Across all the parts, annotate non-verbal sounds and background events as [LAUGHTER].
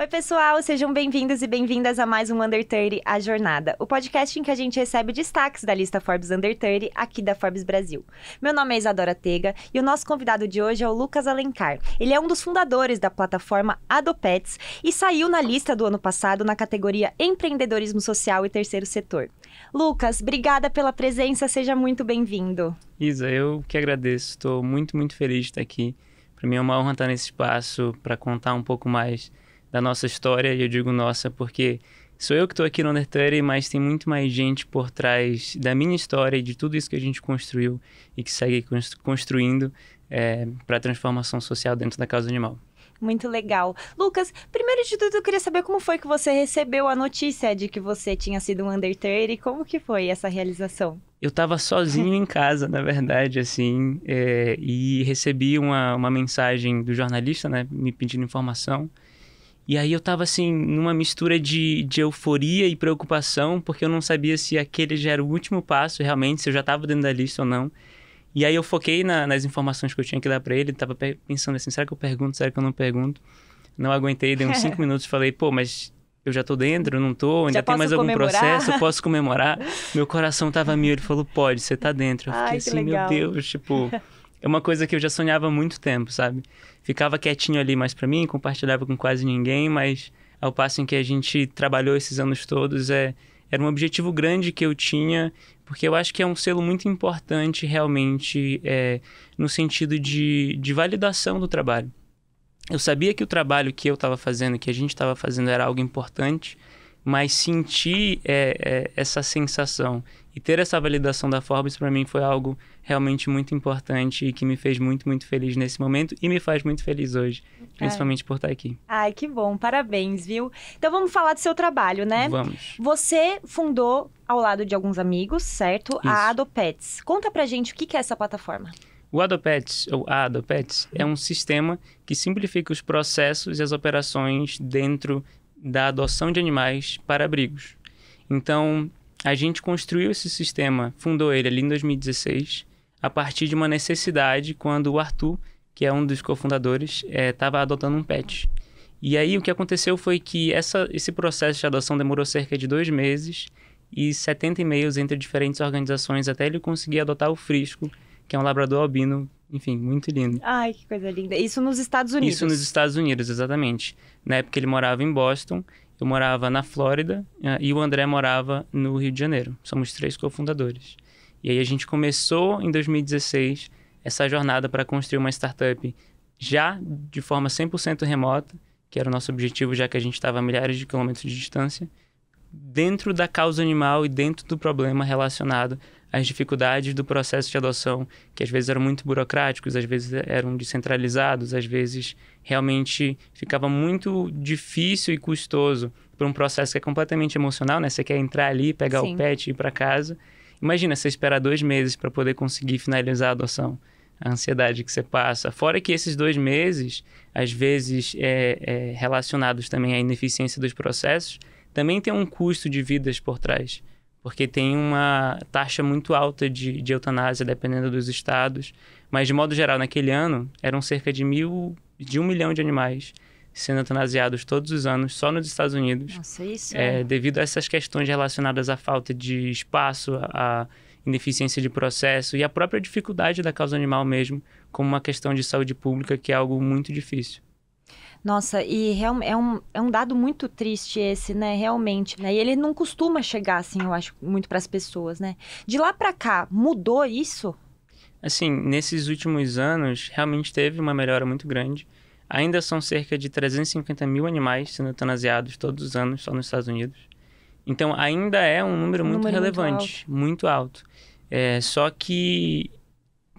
Oi, pessoal, sejam bem-vindos e bem-vindas a mais um Under 30, A Jornada, o podcast em que a gente recebe destaques da lista Forbes Under 30 aqui da Forbes Brasil. Meu nome é Isadora Tega e o nosso convidado de hoje é o Lucas Alencar. Ele é um dos fundadores da plataforma Adopets e saiu na lista do ano passado na categoria Empreendedorismo Social e Terceiro Setor. Lucas, obrigada pela presença, seja muito bem-vindo. Isa, eu que agradeço, estou muito, muito feliz de estar aqui. Para mim é uma honra estar nesse espaço para contar um pouco mais da nossa história. E eu digo nossa porque sou eu que estou aqui no Undertale, mas tem muito mais gente por trás da minha história e de tudo isso que a gente construiu e que segue construindo é, para a transformação social dentro da casa animal. Muito legal. Lucas, primeiro de tudo, eu queria saber como foi que você recebeu a notícia de que você tinha sido um Undertale e como que foi essa realização? Eu estava sozinho em casa, na verdade, assim, é, e recebi uma, uma mensagem do jornalista, né, me pedindo informação. E aí eu tava assim, numa mistura de, de euforia e preocupação, porque eu não sabia se aquele já era o último passo realmente, se eu já tava dentro da lista ou não. E aí eu foquei na, nas informações que eu tinha que dar para ele, tava pensando assim, será que eu pergunto, será que eu não pergunto? Não aguentei, dei uns [LAUGHS] cinco minutos, falei, pô, mas eu já tô dentro, não tô, ainda já tem mais comemorar? algum processo, eu [LAUGHS] posso comemorar? Meu coração tava mil, ele falou, pode, você tá dentro. Eu fiquei Ai, assim, meu Deus, tipo, é uma coisa que eu já sonhava há muito tempo, sabe? Ficava quietinho ali mais para mim, compartilhava com quase ninguém, mas ao passo em que a gente trabalhou esses anos todos, é, era um objetivo grande que eu tinha, porque eu acho que é um selo muito importante realmente é, no sentido de, de validação do trabalho. Eu sabia que o trabalho que eu estava fazendo, que a gente estava fazendo, era algo importante, mas sentir é, é, essa sensação e ter essa validação da Forbes para mim foi algo realmente muito importante e que me fez muito, muito feliz nesse momento e me faz muito feliz hoje, é. principalmente por estar aqui. Ai, que bom, parabéns, viu? Então vamos falar do seu trabalho, né? Vamos. Você fundou, ao lado de alguns amigos, certo? Isso. A Adopets. Conta pra gente o que é essa plataforma. O Adopets, ou a Adopets, é um sistema que simplifica os processos e as operações dentro da adoção de animais para abrigos. Então, a gente construiu esse sistema, fundou ele ali em 2016, a partir de uma necessidade quando o Arthur, que é um dos cofundadores, estava eh, é, adotando um pet. E aí o que aconteceu foi que essa, esse processo de adoção demorou cerca de dois meses e 70 e-mails entre diferentes organizações até ele conseguir adotar o Frisco, que é um labrador albino, enfim, muito lindo. Ai, que coisa linda. Isso nos Estados Unidos. Isso nos Estados Unidos, exatamente. Na época ele morava em Boston, eu morava na Flórida eh, e o André morava no Rio de Janeiro. Somos três cofundadores. E aí a gente começou em 2016 essa jornada para construir uma startup já de forma 100% remota, que era o nosso objetivo, já que a gente estava a milhares de quilômetros de distância, dentro da causa animal e dentro do problema relacionado às dificuldades do processo de adoção, que às vezes eram muito burocráticos, às vezes eram descentralizados, às vezes realmente ficava muito difícil e custoso para um processo que é completamente emocional, né? Você quer entrar ali, pegar Sim. o pet e ir para casa. Imagina você esperar dois meses para poder conseguir finalizar a adoção. A ansiedade que você passa. Fora que esses dois meses, às vezes é, é, relacionados também à ineficiência dos processos, também tem um custo de vidas por trás. Porque tem uma taxa muito alta de, de eutanásia, dependendo dos estados. Mas, de modo geral, naquele ano, eram cerca de mil, de um milhão de animais sendo eutanasiados todos os anos só nos Estados Unidos. Nossa, isso é... é... Devido a essas questões relacionadas à falta de espaço, à ineficiência de processo e à própria dificuldade da causa animal mesmo, como uma questão de saúde pública que é algo muito difícil. Nossa, e é um, é um dado muito triste esse, né? Realmente, né? E ele não costuma chegar assim, eu acho, muito para as pessoas, né? De lá para cá, mudou isso? Assim, nesses últimos anos, realmente teve uma melhora muito grande. Ainda são cerca de 350 mil animais sendo eutanasiados todos os anos só nos Estados Unidos. Então ainda é um número um muito número relevante, muito alto. Muito alto. É, só que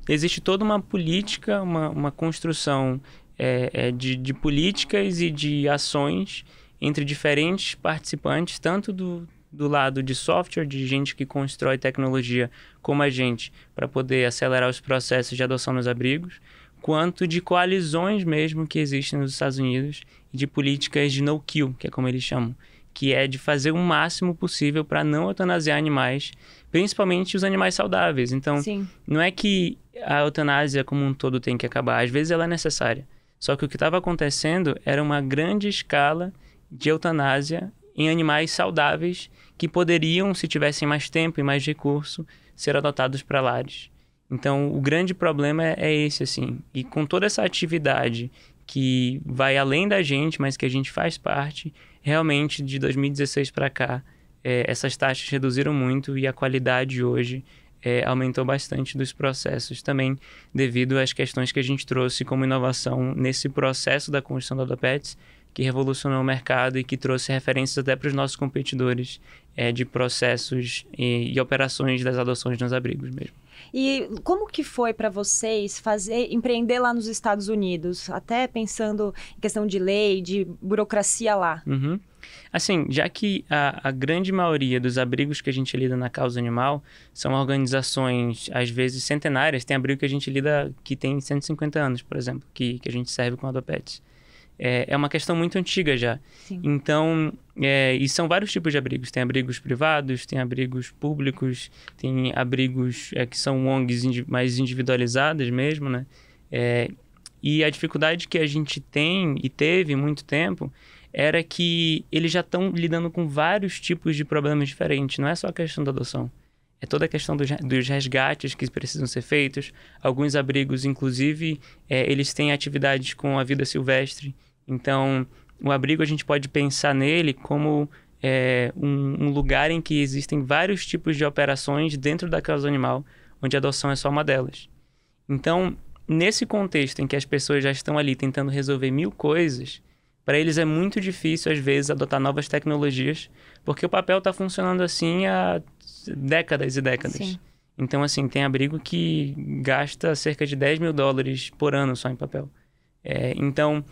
existe toda uma política, uma, uma construção é, é, de, de, políticas e de ações entre diferentes participantes, tanto do, do lado de software, de gente que constrói tecnologia, como a gente, para poder acelerar os processos de adoção nos abrigos quanto de coalizões mesmo que existem nos Estados Unidos e de políticas de no-kill, que é como eles chamam, que é de fazer o máximo possível para não eutanasiar animais, principalmente os animais saudáveis. Então, Sim. não é que a eutanásia como um todo tem que acabar, às vezes ela é necessária. Só que o que estava acontecendo era uma grande escala de eutanásia em animais saudáveis que poderiam, se tivessem mais tempo e mais recurso, ser adotados para lares. Então, o grande problema é, é, esse, assim. E com toda essa atividade que vai além da gente, mas que a gente faz parte, realmente de 2016 para cá, é, essas taxas reduziram muito e a qualidade hoje é, aumentou bastante dos processos também, devido às questões que a gente trouxe como inovação nesse processo da construção da Odopets, que revolucionou o mercado e que trouxe referências até para os nossos competidores é, de processos e, e operações das adoções nos abrigos mesmo. E como que foi para vocês fazer empreender lá nos Estados Unidos, até pensando em questão de lei, de burocracia lá? Uhum. Assim, já que a, a, grande maioria dos abrigos que a gente lida na causa animal são organizações, às vezes, centenárias, tem abrigo que a gente lida que tem 150 anos, por exemplo, que, que a gente serve com adopets é, é uma questão muito antiga já. Sim. Então, é, e são vários tipos de abrigos. Tem abrigos privados, tem abrigos públicos, tem abrigos é, que são ONGs indi mais individualizadas mesmo, né? É, e a dificuldade que a gente tem e teve muito tempo era que eles já estão lidando com vários tipos de problemas diferentes. Não é só a questão da adoção. É toda a questão dos, dos resgates que precisam ser feitos. Alguns abrigos, inclusive, é, eles têm atividades com a vida silvestre. Então, o abrigo a gente pode pensar nele como é, um, um, lugar em que existem vários tipos de operações dentro da casa animal, onde a adoção é só uma delas. Então, nesse contexto em que as pessoas já estão ali tentando resolver mil coisas, para eles é muito difícil, às vezes, adotar novas tecnologias, porque o papel está funcionando assim há décadas e décadas. Sim. Então, assim, tem abrigo que gasta cerca de 10 mil dólares por ano só em papel. É, então,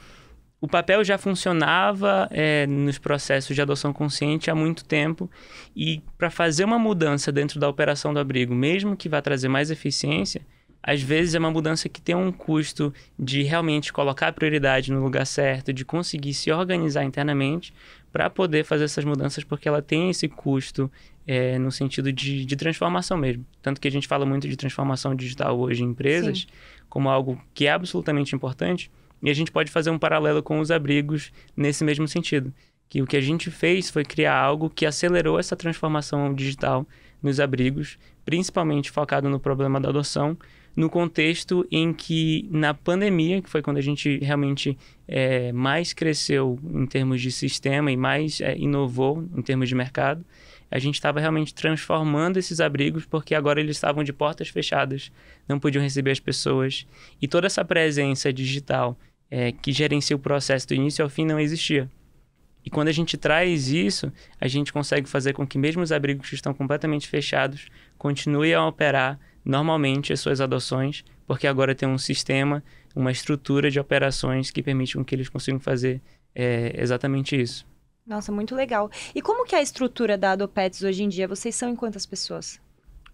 o papel já funcionava é, nos processos de adoção consciente há muito tempo e para fazer uma mudança dentro da operação do abrigo, mesmo que vá trazer mais eficiência, às vezes é uma mudança que tem um custo de realmente colocar a prioridade no lugar certo, de conseguir se organizar internamente para poder fazer essas mudanças, porque ela tem esse custo é, no sentido de, de, transformação mesmo. Tanto que a gente fala muito de transformação digital hoje em empresas Sim. como algo que é absolutamente importante e a gente pode fazer um paralelo com os abrigos nesse mesmo sentido. Que o que a gente fez foi criar algo que acelerou essa transformação digital nos abrigos, principalmente focado no problema da adoção, no contexto em que na pandemia, que foi quando a gente realmente é, mais cresceu em termos de sistema e mais é, inovou em termos de mercado, a gente estava realmente transformando esses abrigos porque agora eles estavam de portas fechadas, não podiam receber as pessoas e toda essa presença digital é, que gerencia o processo do início ao fim não existia. E quando a gente traz isso, a gente consegue fazer com que mesmo os abrigos que estão completamente fechados continuem a operar normalmente as suas adoções, porque agora tem um sistema, uma estrutura de operações que permite que eles consigam fazer é, exatamente isso. Nossa, muito legal. E como que é a estrutura da Adopets hoje em dia? Vocês são em quantas pessoas?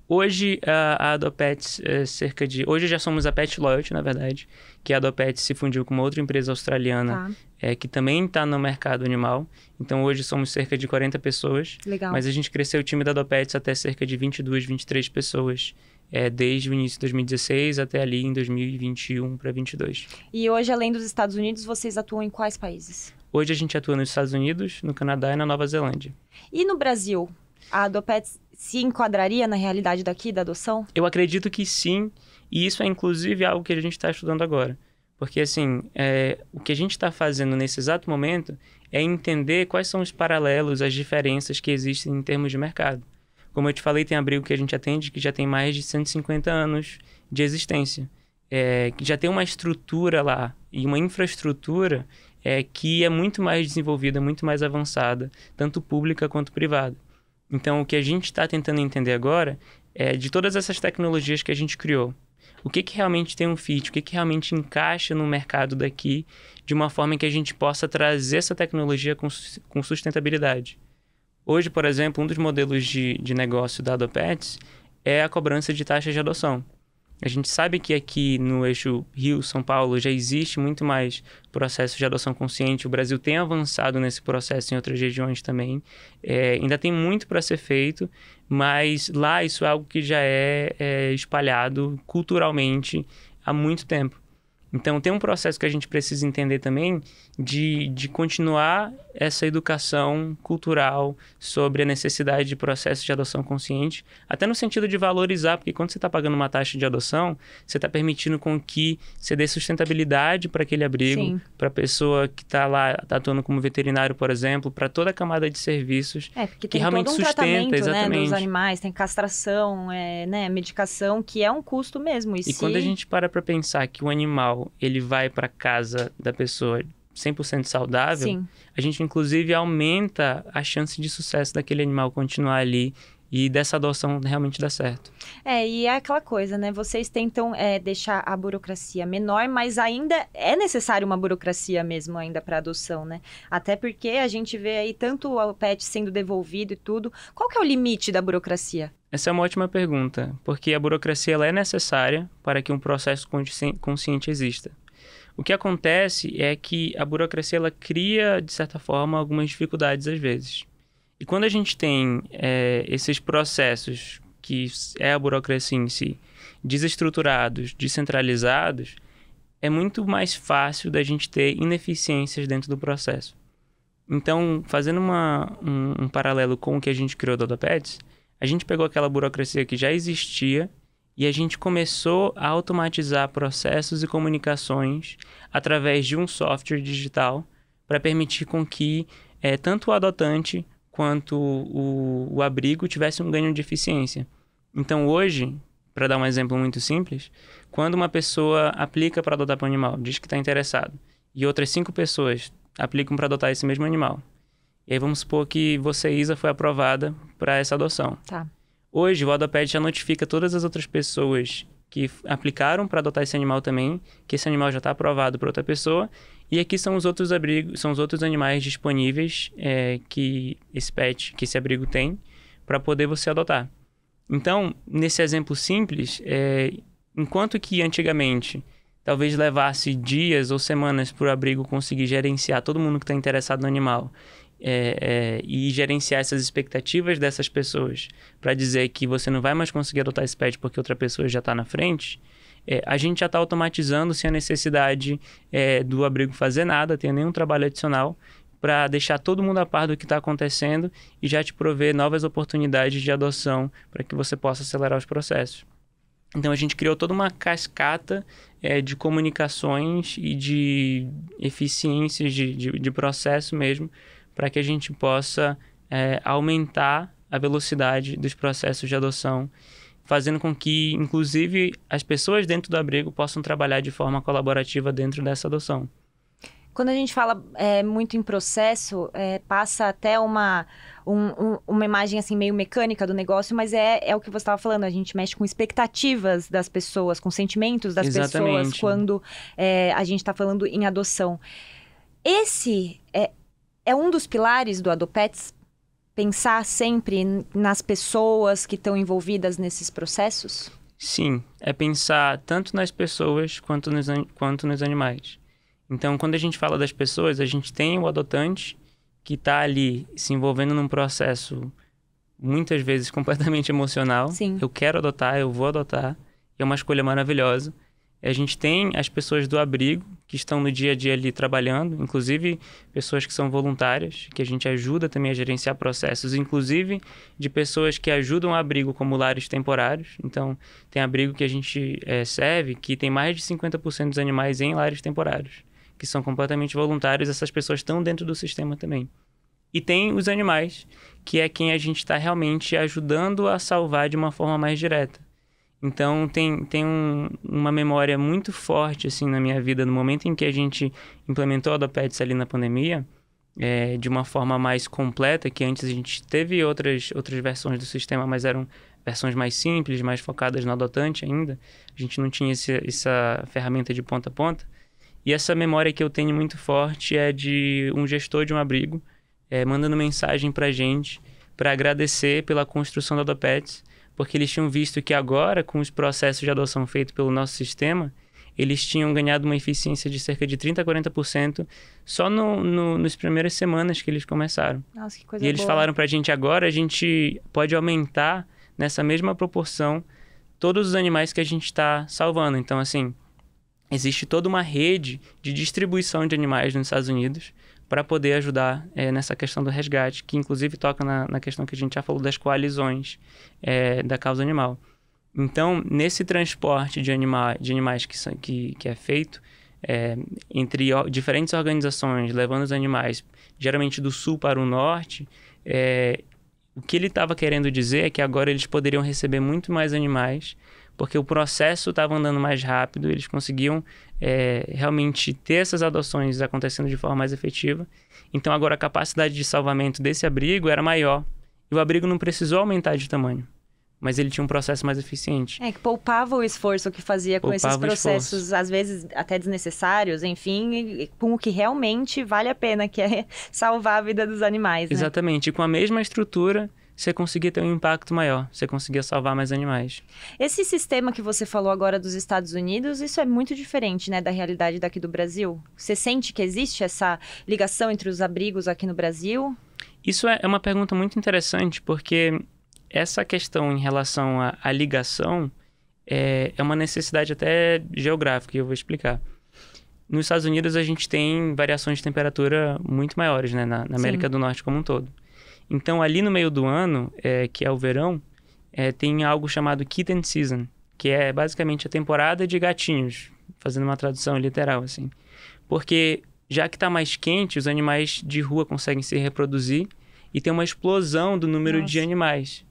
Hoje a, a Adopet é cerca de. Hoje já somos a Pet Loyalty, na verdade, que a Adopet se fundiu com uma outra empresa australiana tá. é, que também está no mercado animal. Então hoje somos cerca de 40 pessoas. Legal. Mas a gente cresceu o time da Adopet até cerca de 22, 23 pessoas. É, desde o início de 2016 até ali em 2021 para 2022. E hoje, além dos Estados Unidos, vocês atuam em quais países? Hoje a gente atua nos Estados Unidos, no Canadá e na Nova Zelândia. E no Brasil? A Adopets se enquadraria na realidade daqui da adoção? Eu acredito que sim, e isso é inclusive algo que a gente está estudando agora. Porque, assim, é, o que a gente está fazendo nesse exato momento é entender quais são os paralelos, as diferenças que existem em termos de mercado. Como eu te falei, tem abrigo que a gente atende que já tem mais de 150 anos de existência, é, que já tem uma estrutura lá e uma infraestrutura é, que é muito mais desenvolvida, muito mais avançada, tanto pública quanto privada. Então, o que a gente está tentando entender agora é de todas essas tecnologias que a gente criou, o que, que realmente tem um fit, o que, que realmente encaixa no mercado daqui, de uma forma que a gente possa trazer essa tecnologia com, com sustentabilidade. Hoje, por exemplo, um dos modelos de, de negócio da Adopets é a cobrança de taxas de adoção. A gente sabe que aqui no eixo Rio-São Paulo já existe muito mais processo de adoção consciente. O Brasil tem avançado nesse processo em outras regiões também. É, ainda tem muito para ser feito, mas lá isso é algo que já é, é espalhado culturalmente há muito tempo. Então, tem um processo que a gente precisa entender também de, de continuar essa educação cultural sobre a necessidade de processos de adoção consciente, até no sentido de valorizar, porque quando você está pagando uma taxa de adoção, você está permitindo com que você dê sustentabilidade para aquele abrigo, para a pessoa que está lá tá atuando como veterinário, por exemplo, para toda a camada de serviços é, que realmente um sustenta, exatamente. Né, dos animais, tem castração, é, né, medicação, que é um custo mesmo. E, e se... quando a gente para para pensar que o animal ele vai para casa da pessoa 100% saudável, Sim. a gente inclusive aumenta a chance de sucesso daquele animal continuar ali e dessa adoção realmente dar certo. É, e é aquela coisa, né? Vocês tentam é, deixar a burocracia menor, mas ainda é necessário uma burocracia mesmo ainda para adoção, né? Até porque a gente vê aí tanto o pet sendo devolvido e tudo. Qual que é o limite da burocracia? Essa é uma ótima pergunta, porque a burocracia ela é necessária para que um processo consciente exista. O que acontece é que a burocracia ela cria, de certa forma, algumas dificuldades às vezes. E quando a gente tem é, esses processos, que é a burocracia em si, desestruturados, descentralizados, é muito mais fácil da gente ter ineficiências dentro do processo. Então, fazendo uma, um, um, paralelo com o que a gente criou do Odopets, a gente pegou aquela burocracia que já existia e a gente começou a automatizar processos e comunicações através de um software digital para permitir com que é, tanto o adotante quanto o, o abrigo tivesse um ganho de eficiência. Então, hoje, para dar um exemplo muito simples, quando uma pessoa aplica para adotar para um animal, diz que está interessado, e outras cinco pessoas aplicam para adotar esse mesmo animal, e aí vamos supor que você, Isa, foi aprovada para essa adoção. Tá. Hoje, o Adoped já notifica todas as outras pessoas que aplicaram para adotar esse animal também, que esse animal já está aprovado para outra pessoa. E aqui são os outros abrigos, são os outros animais disponíveis é, que esse pet, que esse abrigo tem, para poder você adotar. Então, nesse exemplo simples, é, enquanto que antigamente talvez levasse dias ou semanas para o abrigo conseguir gerenciar todo mundo que está interessado no animal é, é, e gerenciar essas expectativas dessas pessoas para dizer que você não vai mais conseguir adotar esse pet porque outra pessoa já está na frente, é, a gente já está automatizando sem a necessidade é, do abrigo fazer nada, ter nenhum trabalho adicional, para deixar todo mundo a par do que está acontecendo e já te prover novas oportunidades de adoção para que você possa acelerar os processos. Então a gente criou toda uma cascata é, de comunicações e de eficiências de, de, de processo mesmo para que a gente possa é, aumentar a velocidade dos processos de adoção, fazendo com que, inclusive, as pessoas dentro do abrigo possam trabalhar de forma colaborativa dentro dessa adoção. Quando a gente fala é, muito em processo, é, passa até uma, um, um, uma imagem assim meio mecânica do negócio, mas é, é o que você estava falando, a gente mexe com expectativas das pessoas, com sentimentos das Exatamente. pessoas quando é, a gente está falando em adoção. Esse é, é um dos pilares do Adopets pensar sempre nas pessoas que estão envolvidas nesses processos? Sim, é pensar tanto nas pessoas quanto nos, quanto nos animais. Então, quando a gente fala das pessoas, a gente tem o adotante que está ali se envolvendo num processo muitas vezes [LAUGHS] completamente emocional. Sim. Eu quero adotar, eu vou adotar. É uma escolha maravilhosa. A gente tem as pessoas do abrigo que estão no dia a dia ali trabalhando, inclusive pessoas que são voluntárias, que a gente ajuda também a gerenciar processos, inclusive de pessoas que ajudam o abrigo como lares temporários. Então, tem abrigo que a gente é, serve que tem mais de 50% dos animais em lares temporários, que são completamente voluntários, essas pessoas estão dentro do sistema também. E tem os animais, que é quem a gente está realmente ajudando a salvar de uma forma mais direta. Então tem, tem um, uma memória muito forte assim na minha vida no momento em que a gente implementou a Adopets ali na pandemia, é, de uma forma mais completa, que antes a gente teve outras, outras versões do sistema, mas eram versões mais simples, mais focadas no adotante ainda. A gente não tinha esse, essa ferramenta de ponta a ponta. E essa memória que eu tenho muito forte é de um gestor de um abrigo é, mandando mensagem para gente para agradecer pela construção da Adopets porque eles tinham visto que agora, com os processos de adoção feitos pelo nosso sistema, eles tinham ganhado uma eficiência de cerca de 30% a 40% só no, no, nos primeiras semanas que eles começaram. Nossa, que coisa E eles boa. falaram para a gente agora, a gente pode aumentar nessa mesma proporção todos os animais que a gente está salvando. Então, assim, existe toda uma rede de distribuição de animais nos Estados Unidos para poder ajudar é, nessa questão do resgate, que inclusive toca na, na, questão que a gente já falou das coalizões é, da causa animal. Então, nesse transporte de, anima de animais que, que, que é feito, é, entre diferentes organizações levando os animais, geralmente do sul para o norte, é, o que ele estava querendo dizer é que agora eles poderiam receber muito mais animais porque o processo estava andando mais rápido, eles conseguiam é, realmente ter essas adoções acontecendo de forma mais efetiva. Então, agora a capacidade de salvamento desse abrigo era maior e o abrigo não precisou aumentar de tamanho. Mas ele tinha um processo mais eficiente. É, que poupava o esforço que fazia poupava com esses processos, às vezes até desnecessários, enfim, com o que realmente vale a pena, que é [LAUGHS] salvar a vida dos animais. Né? Exatamente. E com a mesma estrutura, você conseguia ter um impacto maior, você conseguia salvar mais animais. Esse sistema que você falou agora dos Estados Unidos, isso é muito diferente, né, da realidade daqui do Brasil? Você sente que existe essa ligação entre os abrigos aqui no Brasil? Isso é, é uma pergunta muito interessante, porque essa questão em relação à, ligação é, é uma necessidade até geográfica, e eu vou explicar. Nos Estados Unidos, a gente tem variações de temperatura muito maiores, né, na, na América Sim. do Norte como um todo. Então, ali no meio do ano, é, que é o verão, é, tem algo chamado Kitten Season, que é basicamente a temporada de gatinhos, fazendo uma tradução literal, assim. Porque já que está mais quente, os animais de rua conseguem se reproduzir e tem uma explosão do número Nossa. de animais.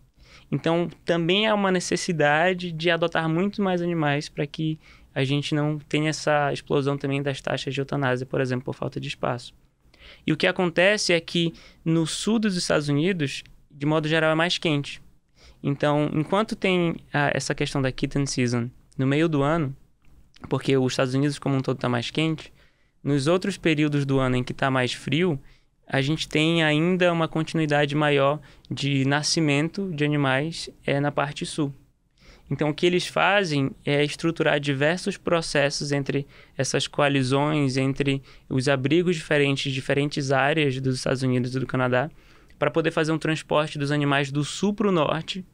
Então, também há uma necessidade de adotar muito mais animais para que a gente não tenha essa explosão também das taxas de eutanásia, por exemplo, por falta de espaço. E o que acontece é que no sul dos Estados Unidos, de modo geral, é mais quente. Então, enquanto tem ah, essa questão da kitten season no meio do ano, porque os Estados Unidos como um todo está mais quente, nos outros períodos do ano em que está mais frio, a gente tem ainda uma continuidade maior de nascimento de animais é, na parte sul. Então, o que eles fazem é estruturar diversos processos entre essas coalizões, entre os abrigos diferentes, diferentes áreas dos Estados Unidos e do Canadá, para poder fazer um transporte dos animais do sul para o norte,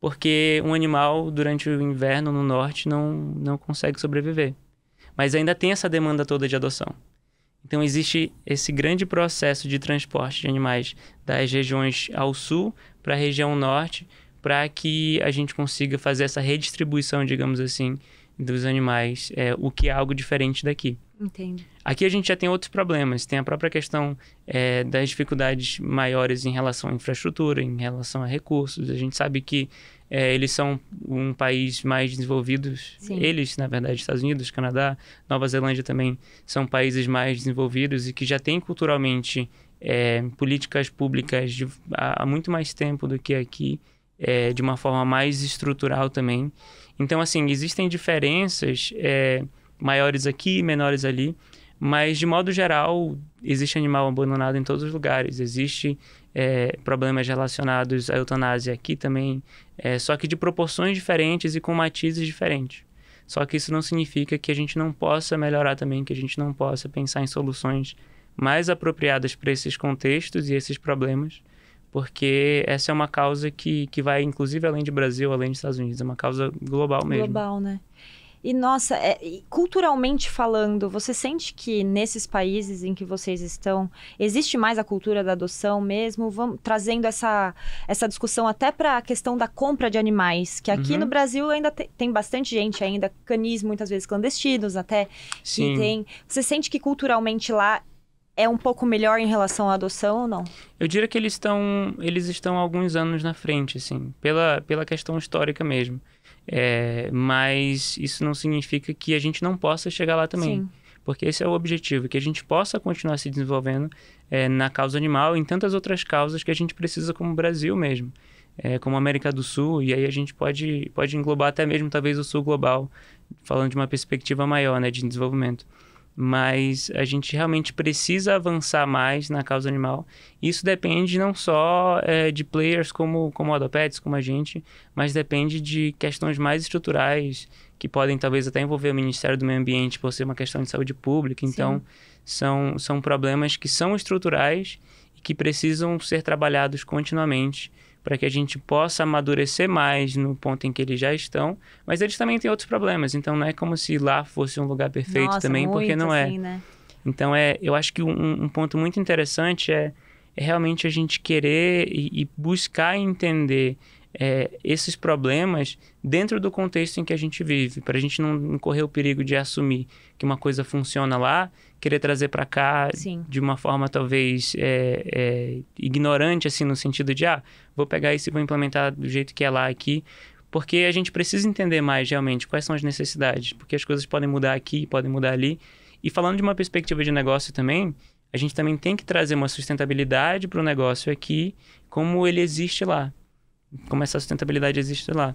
porque um animal durante o inverno no norte não, não consegue sobreviver. Mas ainda tem essa demanda toda de adoção. Então, existe esse grande processo de transporte de animais das regiões ao sul para a região norte, para que a gente consiga fazer essa redistribuição, digamos assim, dos animais, é, o que é algo diferente daqui. Entendo. Aqui a gente já tem outros problemas, tem a própria questão é, das dificuldades maiores em relação à infraestrutura, em relação a recursos. A gente sabe que é, eles são um país mais desenvolvido, eles, na verdade, Estados Unidos, Canadá, Nova Zelândia também são países mais desenvolvidos e que já têm culturalmente é, políticas públicas de, há muito mais tempo do que aqui é, de uma forma mais estrutural também. Então, assim, existem diferenças é, maiores aqui, menores ali, mas de modo geral, existe animal abandonado em todos os lugares, existe é, problemas relacionados à eutanásia aqui também, é, só que de proporções diferentes e com matizes diferentes. Só que isso não significa que a gente não possa melhorar também, que a gente não possa pensar em soluções mais apropriadas para esses contextos e esses problemas porque essa é uma causa que, que vai, inclusive, além de Brasil, além dos Estados Unidos, é uma causa global mesmo. Global, né? E nossa, é, culturalmente falando, você sente que nesses países em que vocês estão existe mais a cultura da adoção mesmo? Vamos trazendo essa, essa discussão até para a questão da compra de animais, que aqui uhum. no Brasil ainda te, tem bastante gente ainda canis muitas vezes clandestinos até. Sim. tem. Você sente que culturalmente lá é um pouco melhor em relação à adoção ou não? Eu diria que eles estão eles estão alguns anos na frente, assim, pela, pela questão histórica mesmo. É, mas isso não significa que a gente não possa chegar lá também. Sim. Porque esse é o objetivo, que a gente possa continuar se desenvolvendo é, na causa animal e em tantas outras causas que a gente precisa como Brasil mesmo. É, como América do Sul, e aí a gente pode, pode englobar até mesmo talvez o Sul global, falando de uma perspectiva maior né, de desenvolvimento mas a gente realmente precisa avançar mais na causa animal. Isso depende não só é, de players como, como Adopets, como a gente, mas depende de questões mais estruturais, que podem talvez até envolver o Ministério do Meio Ambiente por ser uma questão de saúde pública. Então, são, são problemas que são estruturais e que precisam ser trabalhados continuamente para que a gente possa amadurecer mais no ponto em que eles já estão. Mas eles também têm outros problemas, então não é como se lá fosse um lugar perfeito Nossa, também, porque não é. Assim, né? Então é, eu acho que um, um ponto muito interessante é, é, realmente a gente querer e, e buscar entender é, esses problemas dentro do contexto em que a gente vive, para a gente não correr o perigo de assumir que uma coisa funciona lá, querer trazer para cá Sim. de uma forma talvez é, é, ignorante, assim, no sentido de, ah, vou pegar isso e vou implementar do jeito que é lá aqui, porque a gente precisa entender mais realmente quais são as necessidades, porque as coisas podem mudar aqui, podem mudar ali. E falando de uma perspectiva de negócio também, a gente também tem que trazer uma sustentabilidade para o negócio aqui, como ele existe lá como essa sustentabilidade existe lá.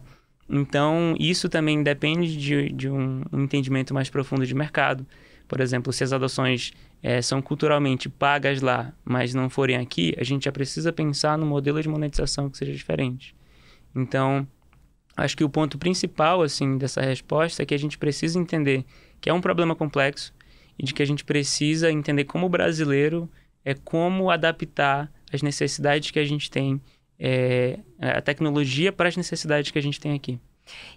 Então, isso também depende de, de um entendimento mais profundo de mercado. Por exemplo, se as adoções é, são culturalmente pagas lá, mas não forem aqui, a gente já precisa pensar no modelo de monetização que seja diferente. Então, acho que o ponto principal assim dessa resposta é que a gente precisa entender que é um problema complexo e de que a gente precisa entender como brasileiro é como adaptar as necessidades que a gente tem é, é, a tecnologia para as necessidades que a gente tem aqui.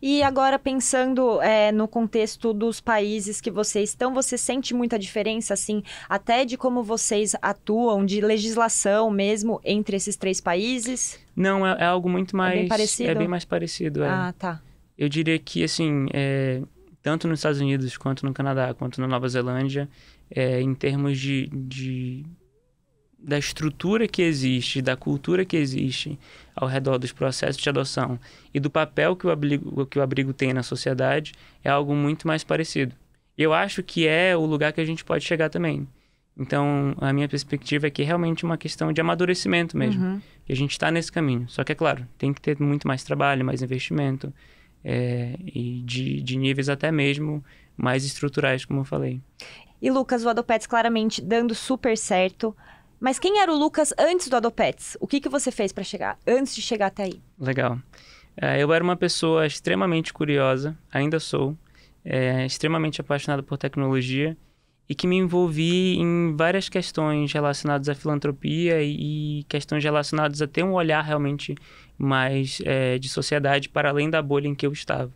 E agora, pensando é, no contexto dos países que vocês estão, você sente muita diferença, assim, até de como vocês atuam, de legislação mesmo entre esses três países? Não, é, é algo muito mais. É bem parecido. É bem mais é parecido. É. Ah, tá. Eu diria que, assim, tanto nos Estados Unidos, quanto no Canadá, quanto na Nova Zelândia, em termos de, de da estrutura que existe, da cultura que existe ao redor dos processos de adoção e do papel que o abrigo, que o abrigo tem na sociedade é algo muito mais parecido. Eu acho que é o lugar que a gente pode chegar também. Então, a minha perspectiva é que é realmente uma questão de amadurecimento mesmo. Uhum. E a gente está nesse caminho. Só que, é claro, tem que ter muito mais trabalho, mais investimento, é, e de, de níveis até mesmo mais estruturais, como eu falei. E, Lucas, o Adopets claramente dando super certo. Mas quem era o Lucas antes do Adopets? O que, que você fez para chegar, antes de chegar até aí? Legal. É, eu era uma pessoa extremamente curiosa, ainda sou, é, extremamente apaixonado por tecnologia e que me envolvi em várias questões relacionadas à filantropia e, e questões relacionadas a ter um olhar realmente mais é, de sociedade para além da bolha em que eu estava.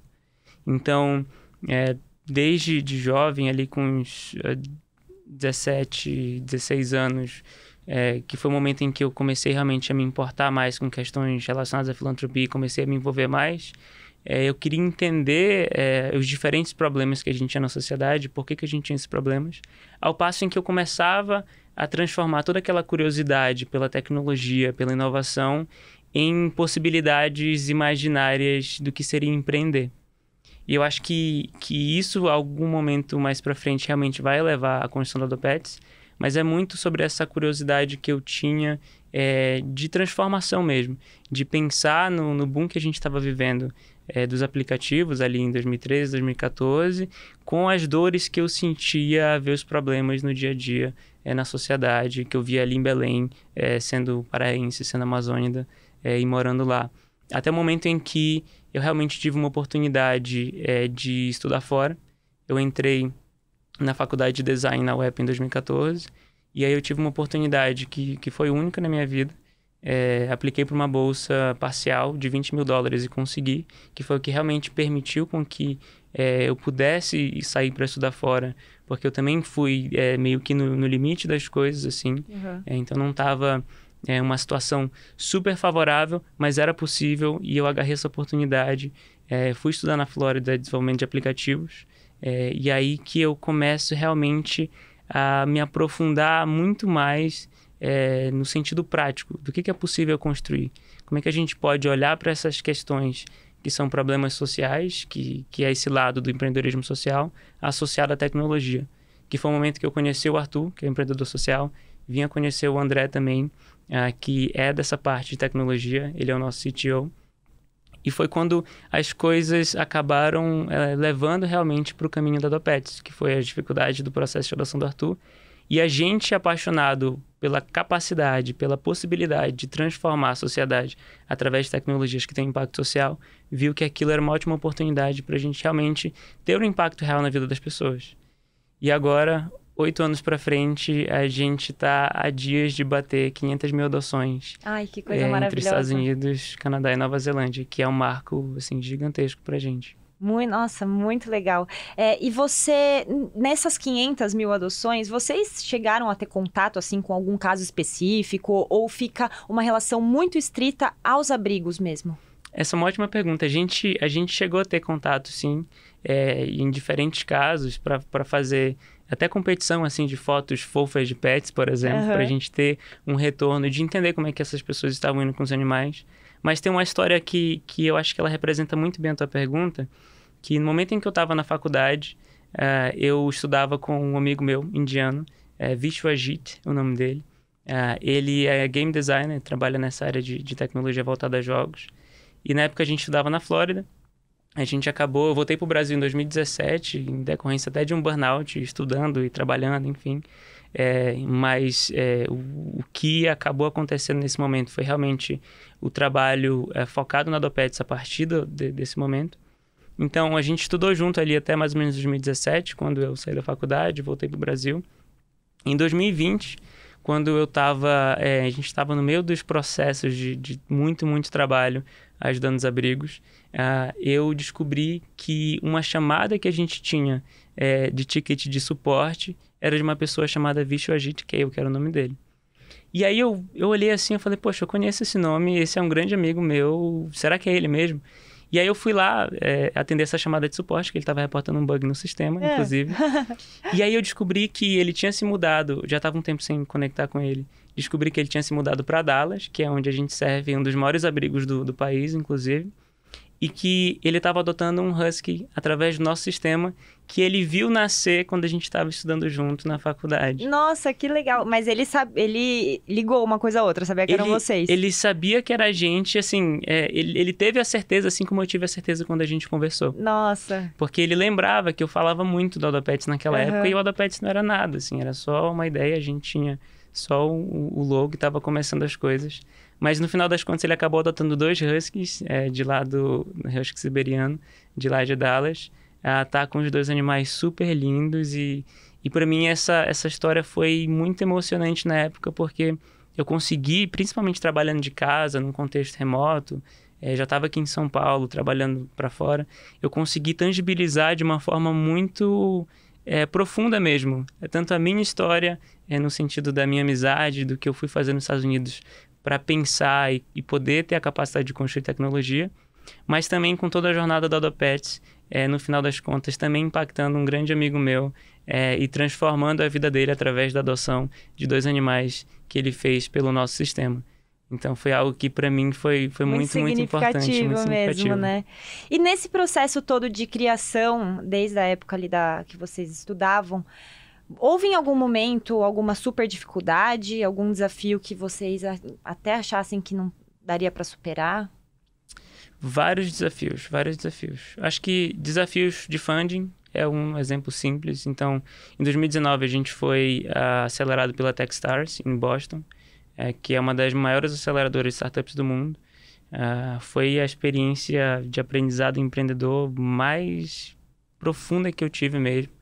Então, é, desde de jovem, ali com uns 17, é, 16 anos, é, que foi o momento em que eu comecei realmente a me importar mais com questões relacionadas à filantropia e comecei a me envolver mais. É, eu queria entender é, os diferentes problemas que a gente tinha na sociedade, por que, que a gente tinha esses problemas, ao passo em que eu começava a transformar toda aquela curiosidade pela tecnologia, pela inovação, em possibilidades imaginárias do que seria empreender. E eu acho que, que isso, algum momento mais para frente, realmente vai levar à construção da Dopets mas é muito sobre essa curiosidade que eu tinha é, de transformação mesmo, de pensar no, no boom que a gente estava vivendo é, dos aplicativos ali em 2013, 2014, com as dores que eu sentia ver os problemas no dia a dia é, na sociedade, que eu via ali em Belém, é, sendo paraense, sendo amazônida é, e morando lá. Até o momento em que eu realmente tive uma oportunidade é, de estudar fora, eu entrei na faculdade de design na UEP em 2014. E aí eu tive uma oportunidade que, que foi única na minha vida. É, apliquei para uma bolsa parcial de 20 mil dólares e consegui, que foi o que realmente permitiu com que é, eu pudesse sair para estudar fora, porque eu também fui é, meio que no, no, limite das coisas, assim. Uhum. então não estava é, uma situação super favorável, mas era possível e eu agarrei essa oportunidade. É, fui estudar na Flórida desenvolvimento de aplicativos é, e aí que eu começo realmente a me aprofundar muito mais é, no sentido prático do que, que é possível construir. Como é que a gente pode olhar para essas questões que são problemas sociais, que, que é esse lado do empreendedorismo social, associado à tecnologia. Que foi o momento que eu conheci o Arthur, que é empreendedor social, vinha conhecer o André também, uh, que é dessa parte de tecnologia, ele é o nosso CTO. E foi quando as coisas acabaram é, levando realmente para o caminho da Dopets, que foi a dificuldade do processo de adoção do Arthur. E a gente, apaixonado pela capacidade, pela possibilidade de transformar a sociedade através de tecnologias que têm impacto social, viu que aquilo era uma ótima oportunidade para a gente realmente ter um impacto real na vida das pessoas. E agora, oito anos para frente, a gente tá a dias de bater 500 mil adoções. Ai, que coisa é, maravilhosa. Entre Estados Unidos, Canadá e Nova Zelândia, que é um marco, assim, gigantesco pra gente. Muito, nossa, muito legal. É, e você, nessas 500 mil adoções, vocês chegaram a ter contato, assim, com algum caso específico? Ou fica uma relação muito estrita aos abrigos mesmo? Essa é uma ótima pergunta. A gente, a gente chegou a ter contato, sim, é, em diferentes casos, para fazer até competição assim de fotos fofas de pets, por exemplo, uhum. para a gente ter um retorno de entender como é que essas pessoas estavam indo com os animais. Mas tem uma história que, que eu acho que ela representa muito bem a tua pergunta, que no momento em que eu estava na faculdade, uh, eu estudava com um amigo meu, indiano, uh, é Vishwajit, o nome dele. Uh, ele é game designer, trabalha nessa área de, de tecnologia voltada a jogos. E na época a gente estudava na Flórida, a gente acabou, eu voltei para o Brasil em 2017, em decorrência até de um burnout, estudando e trabalhando, enfim. É, mas é, o, o, que acabou acontecendo nesse momento foi realmente o trabalho é, focado na Dopets a partir do, de, desse momento. Então, a gente estudou junto ali até mais ou menos 2017, quando eu saí da faculdade, voltei para o Brasil. Em 2020, quando eu estava, é, a gente estava no meio dos processos de, de muito, muito trabalho ajudando os abrigos uh, eu descobri que uma chamada que a gente tinha é, de ticket de suporte era de uma pessoa chamada Vishu Ajit, que é eu que era o nome dele. E aí eu, eu olhei assim e falei, poxa, eu conheço esse nome, esse é um grande amigo meu, será que é ele mesmo? E aí eu fui lá é, atender essa chamada de suporte, que ele estava reportando um bug no sistema, é. inclusive. [LAUGHS] e aí eu descobri que ele tinha se mudado, já estava um tempo sem conectar com ele. Descobri que ele tinha se mudado para Dallas, que é onde a gente serve um dos maiores abrigos do, do país, inclusive e que ele estava adotando um husky através do nosso sistema que ele viu nascer quando a gente estava estudando junto na faculdade. Nossa, que legal! Mas ele sabe, ele ligou uma coisa a outra, sabia que ele, eram vocês? Ele sabia que era a gente, assim, é, ele, ele teve a certeza, assim como eu tive a certeza quando a gente conversou. Nossa! Porque ele lembrava que eu falava muito do Odopets naquela uhum. época e o Odopets não era nada, assim, era só uma ideia, a gente tinha só o, o logo, estava começando as coisas. Mas no final das contas ele acabou adotando dois huskies é, de lá do husky siberiano, de lá de Dallas. Ah, tá com os dois animais super lindos e, e para mim essa, essa história foi muito emocionante na época porque eu consegui, principalmente trabalhando de casa, num contexto remoto, é, já estava aqui em São Paulo trabalhando para fora, eu consegui tangibilizar de uma forma muito é, profunda mesmo. É tanto a minha história, é, no sentido da minha amizade, do que eu fui fazer nos Estados Unidos para pensar e, e, poder ter a capacidade de construir tecnologia, mas também com toda a jornada da Odopets, é, no final das contas, também impactando um grande amigo meu é, e transformando a vida dele através da adoção de dois animais que ele fez pelo nosso sistema. Então foi algo que para mim foi, foi muito, muito, muito importante. Muito mesmo, né? E nesse processo todo de criação, desde a época ali da, que vocês estudavam, Houve em algum momento alguma super dificuldade, algum desafio que vocês até achassem que não daria para superar? Vários desafios, vários desafios. Acho que desafios de funding é um exemplo simples. Então, em 2019 a gente foi uh, acelerado pela Techstars em Boston, é, que é uma das maiores aceleradoras de startups do mundo. Uh, foi a experiência de aprendizado empreendedor mais profunda que eu tive mesmo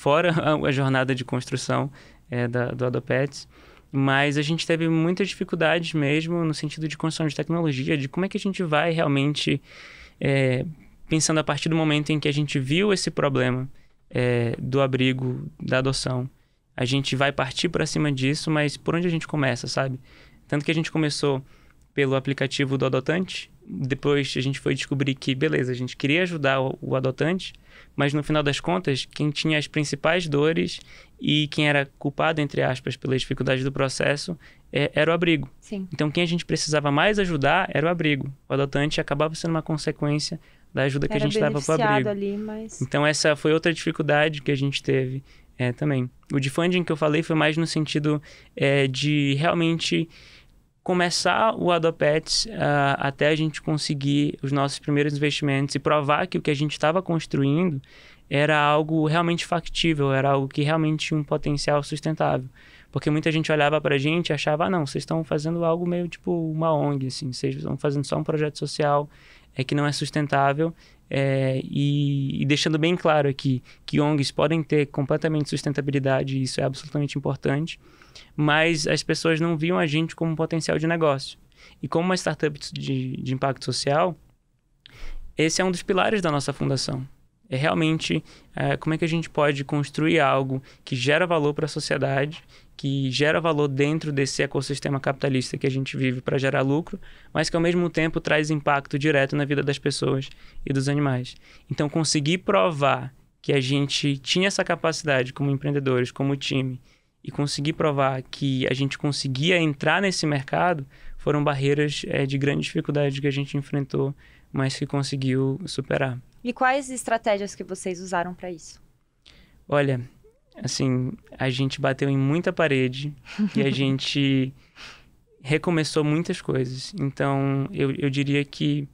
fora [LAUGHS] a, a jornada de construção é, da, do Adopets. Mas a gente teve muitas dificuldades mesmo no sentido de construção de tecnologia, de como é que a gente vai realmente é, pensando a partir do momento em que a gente viu esse problema é, do abrigo, da adoção. A gente vai partir para cima disso, mas por onde a gente começa, sabe? Tanto que a gente começou pelo aplicativo do adotante, depois a gente foi descobrir que, beleza, a gente queria ajudar o, o adotante, mas no final das contas, quem tinha as principais dores e quem era culpado, entre aspas, pelas dificuldades do processo, é, era o abrigo. Sim. Então, quem a gente precisava mais ajudar era o abrigo. O adotante acabava sendo uma consequência da ajuda era que a gente dava para o abrigo. Ali, mas... Então, essa foi outra dificuldade que a gente teve é, também. O de funding que eu falei foi mais no sentido é, de realmente começar o Adopets uh, até a gente conseguir os nossos primeiros investimentos e provar que o que a gente estava construindo era algo realmente factível, era algo que realmente tinha um potencial sustentável. Porque muita gente olhava para a gente e achava, ah, não, vocês estão fazendo algo meio tipo uma ONG, assim, vocês estão fazendo só um projeto social é que não é sustentável é, e, e, deixando bem claro aqui que ONGs podem ter completamente sustentabilidade, isso é absolutamente importante, mas as pessoas não viam a gente como um potencial de negócio. E como uma startup de, de impacto social, esse é um dos pilares da nossa fundação. É realmente é, como é que a gente pode construir algo que gera valor para a sociedade que gera valor dentro desse ecossistema capitalista que a gente vive para gerar lucro, mas que ao mesmo tempo traz impacto direto na vida das pessoas e dos animais. Então, conseguir provar que a gente tinha essa capacidade como empreendedores, como time, e conseguir provar que a gente conseguia entrar nesse mercado foram barreiras é, de grande dificuldade que a gente enfrentou, mas que conseguiu superar. E quais estratégias que vocês usaram para isso? Olha, assim, a gente bateu em muita parede [LAUGHS] e a gente recomeçou muitas coisas. Então, eu, eu diria que,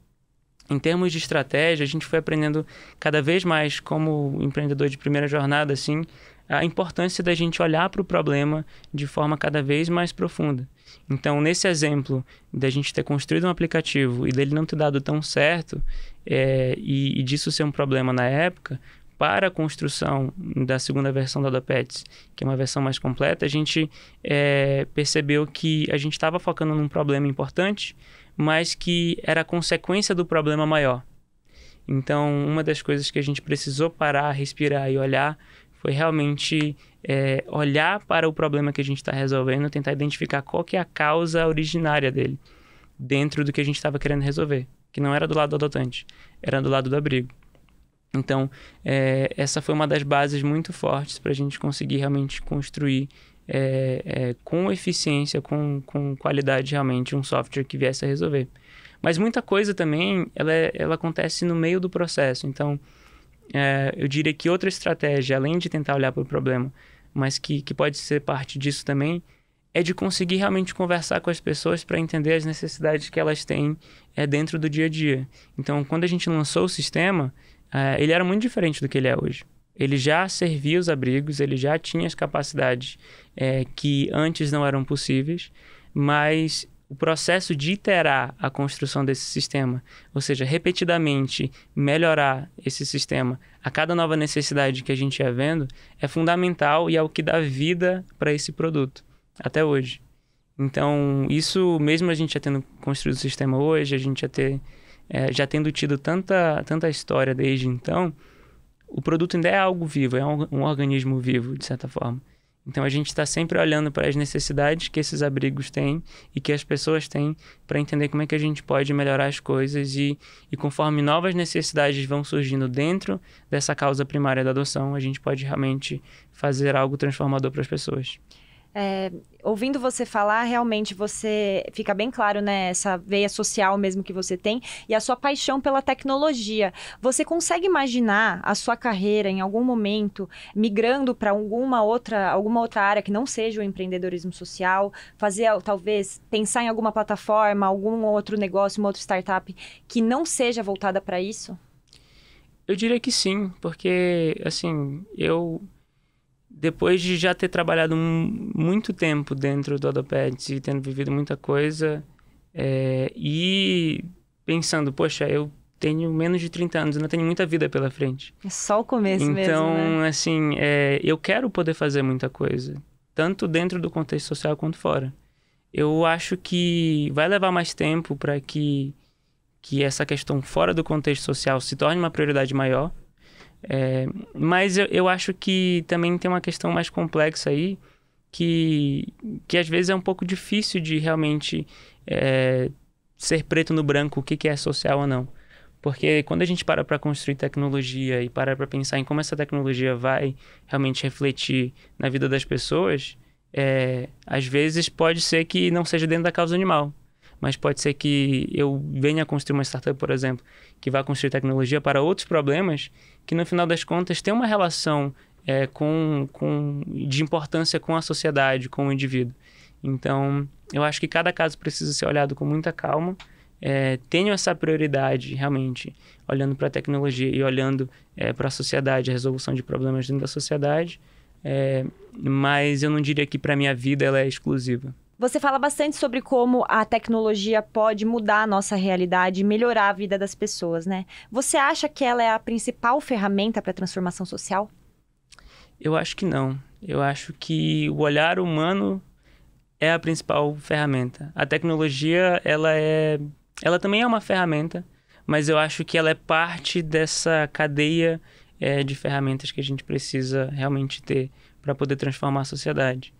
em termos de estratégia, a gente foi aprendendo cada vez mais, como empreendedor de primeira jornada, assim, a importância da gente olhar para o problema de forma cada vez mais profunda. Então, nesse exemplo da gente ter construído um aplicativo e dele não ter dado tão certo é, e, e disso ser um problema na época, para a construção da segunda versão da Odapets, que é uma versão mais completa, a gente é, percebeu que a gente estava focando num problema importante, mas que era consequência do problema maior. Então, uma das coisas que a gente precisou parar, respirar e olhar foi realmente é, olhar para o problema que a gente está resolvendo, tentar identificar qual que é a causa originária dele dentro do que a gente estava querendo resolver, que não era do lado do adotante, era do lado do abrigo. Então, é, essa foi uma das bases muito fortes para a gente conseguir realmente construir é, é, com eficiência, com, com qualidade realmente, um software que viesse a resolver. Mas muita coisa também, ela, é, ela acontece no meio do processo. Então, é, eu diria que outra estratégia, além de tentar olhar para o problema, mas que, que pode ser parte disso também, é de conseguir realmente conversar com as pessoas para entender as necessidades que elas têm é, dentro do dia a dia. Então, quando a gente lançou o sistema, é, ele era muito diferente do que ele é hoje. Ele já servia os abrigos, ele já tinha as capacidades é, que antes não eram possíveis, mas o processo de iterar a construção desse sistema, ou seja, repetidamente melhorar esse sistema a cada nova necessidade que a gente ia vendo, é fundamental e é o que dá vida para esse produto, até hoje. Então, isso mesmo a gente já tendo construído o sistema hoje, a gente já ter é, já tendo tido tanta, tanta história desde então, o produto ainda é algo vivo, é um, um organismo vivo, de certa forma. Então a gente está sempre olhando para as necessidades que esses abrigos têm e que as pessoas têm para entender como é que a gente pode melhorar as coisas e, e conforme novas necessidades vão surgindo dentro dessa causa primária da adoção, a gente pode realmente fazer algo transformador para as pessoas. É, ouvindo você falar, realmente você fica bem claro, né? Essa veia social mesmo que você tem e a sua paixão pela tecnologia. Você consegue imaginar a sua carreira em algum momento migrando para alguma outra, alguma outra área que não seja o empreendedorismo social? Fazer, talvez, pensar em alguma plataforma, algum outro negócio, uma outra startup que não seja voltada para isso? Eu diria que sim, porque, assim, eu depois de já ter trabalhado um, muito tempo dentro do Adopets e tendo vivido muita coisa, é, e pensando, poxa, eu tenho menos de 30 anos, ainda tenho muita vida pela frente. É só o começo então, mesmo. Então, né? assim, é, eu quero poder fazer muita coisa, tanto dentro do contexto social quanto fora. Eu acho que vai levar mais tempo para que, que essa questão fora do contexto social se torne uma prioridade maior é, mas eu, eu acho que também tem uma questão mais complexa aí, que, que às vezes é um pouco difícil de realmente é, ser preto no branco, o que, que é social ou não. Porque quando a gente para para construir tecnologia e para para pensar em como essa tecnologia vai realmente refletir na vida das pessoas, é, às vezes pode ser que não seja dentro da causa animal mas pode ser que eu venha a construir uma startup, por exemplo, que vá construir tecnologia para outros problemas que, no final das contas, tem uma relação é, com, com, de importância com a sociedade, com o indivíduo. Então, eu acho que cada caso precisa ser olhado com muita calma. É, tenho essa prioridade realmente olhando para a tecnologia e olhando é, para a sociedade, a resolução de problemas dentro da sociedade, é, mas eu não diria que para minha vida ela é exclusiva. Você fala bastante sobre como a tecnologia pode mudar a nossa realidade, melhorar a vida das pessoas, né? Você acha que ela é a principal ferramenta para a transformação social? Eu acho que não. Eu acho que o olhar humano é a principal ferramenta. A tecnologia, ela é ela também é uma ferramenta, mas eu acho que ela é parte dessa cadeia é, de ferramentas que a gente precisa realmente ter para poder transformar a sociedade.